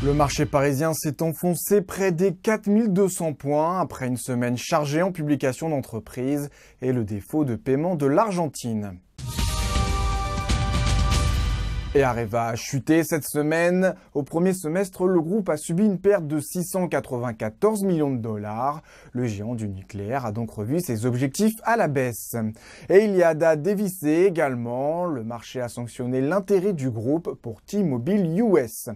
Le marché parisien s'est enfoncé près des 4200 points après une semaine chargée en publications d'entreprises et le défaut de paiement de l'Argentine et Areva a chuté cette semaine. Au premier semestre, le groupe a subi une perte de 694 millions de dollars. Le géant du nucléaire a donc revu ses objectifs à la baisse. Et il y a dévissé également. Le marché a sanctionné l'intérêt du groupe pour T-Mobile US.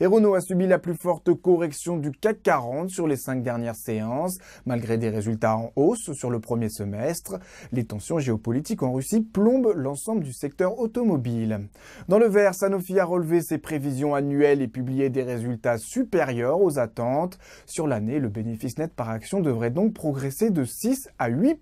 Et Renault a subi la plus forte correction du CAC 40 sur les cinq dernières séances, malgré des résultats en hausse sur le premier semestre. Les tensions géopolitiques en Russie plombent l'ensemble du secteur automobile. Dans le Sanofi a relevé ses prévisions annuelles et publié des résultats supérieurs aux attentes. Sur l'année, le bénéfice net par action devrait donc progresser de 6 à 8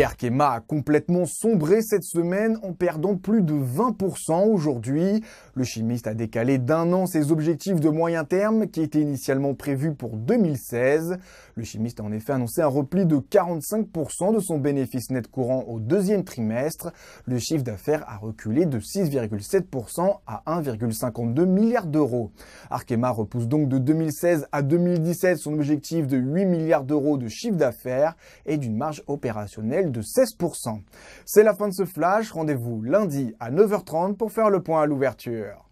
Arkema a complètement sombré cette semaine en perdant plus de 20% aujourd'hui. Le chimiste a décalé d'un an ses objectifs de moyen terme qui étaient initialement prévus pour 2016. Le chimiste a en effet annoncé un repli de 45% de son bénéfice net courant au deuxième trimestre. Le chiffre d'affaires a reculé de 6,7% à 1,52 milliard d'euros. Arkema repousse donc de 2016 à 2017 son objectif de 8 milliards d'euros de chiffre d'affaires et d'une marge opérationnelle de 16%. C'est la fin de ce flash, rendez-vous lundi à 9h30 pour faire le point à l'ouverture.